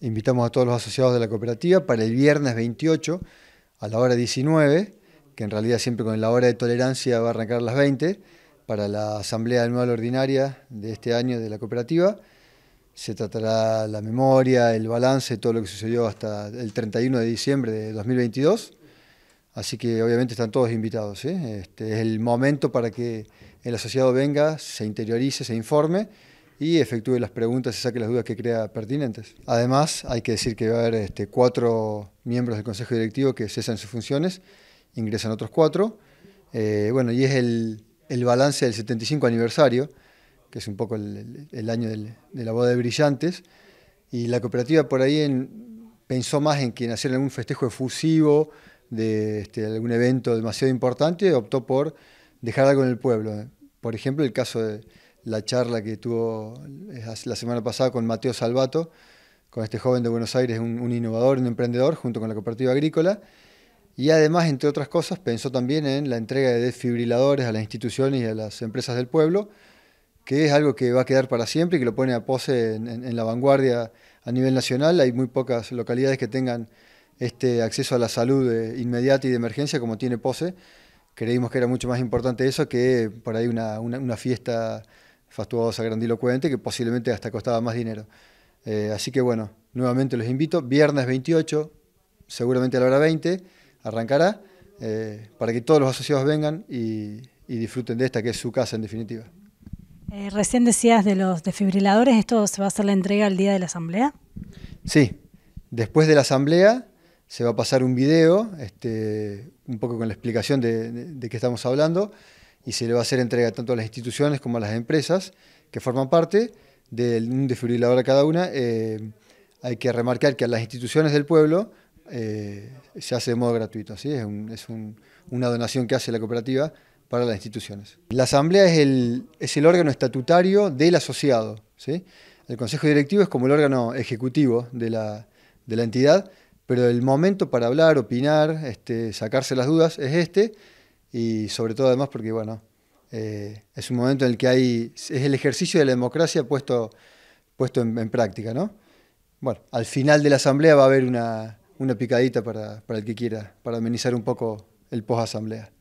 Invitamos a todos los asociados de la cooperativa para el viernes 28 a la hora 19, que en realidad siempre con la hora de tolerancia va a arrancar a las 20, para la Asamblea Anual Ordinaria de este año de la cooperativa. Se tratará la memoria, el balance, todo lo que sucedió hasta el 31 de diciembre de 2022. Así que obviamente están todos invitados. ¿eh? Este es el momento para que el asociado venga, se interiorice, se informe y efectúe las preguntas y saque las dudas que crea pertinentes. Además, hay que decir que va a haber este, cuatro miembros del Consejo Directivo que cesan sus funciones, ingresan otros cuatro. Eh, bueno, y es el, balance del 75 aniversario, que es un poco el, año de la boda de brillantes, y la cooperativa por ahí pensó más en que hacer algún festejo efusivo de este, algún evento demasiado importante, optó por dejar algo en el pueblo. Por ejemplo, el caso de la charla que tuvo eh, la semana pasada con Mateo Salvato, con este joven de Buenos Aires, un, innovador, un emprendedor, junto con la cooperativa agrícola. Y además, entre otras cosas, pensó también en la entrega de desfibriladores a las instituciones y a las empresas del pueblo, que es algo que va a quedar para siempre y que lo pone a pose en, la vanguardia a nivel nacional. Hay muy pocas localidades que tengan este acceso a la salud eh, inmediata y de emergencia como tiene pose. Creímos que era mucho más importante eso que por ahí una fiesta fastuosa, grandilocuente, que posiblemente hasta costaba más dinero. Eh, así que bueno, nuevamente los invito, viernes 28, seguramente a la hora 20, arrancará, eh, para que todos los asociados vengan y, disfruten de esta, que es su casa en definitiva. Eh, recién decías de los desfibriladores, ¿esto se va a hacer la entrega el día de la asamblea? Sí, después de la asamblea se va a pasar un video, este, un poco con la explicación de, de, de qué estamos hablando y se le va a hacer entrega tanto a las instituciones como a las empresas que forman parte de un desfibrilador a cada una. Eh, hay que remarcar que a las instituciones del pueblo eh, se hace de modo gratuito, es, una donación que hace la cooperativa para las instituciones. La asamblea es el, es el órgano estatutario del asociado. ¿sí? El consejo directivo es como el órgano ejecutivo de la, entidad, pero el momento para hablar, opinar, este, sacarse las dudas es este y sobre todo además porque, bueno, eh, es un momento en el que hay, es el ejercicio de la democracia puesto, puesto en, práctica, ¿no? Bueno, al final de la asamblea va a haber una, picadita para, para el que quiera, para amenizar un poco el post-asamblea.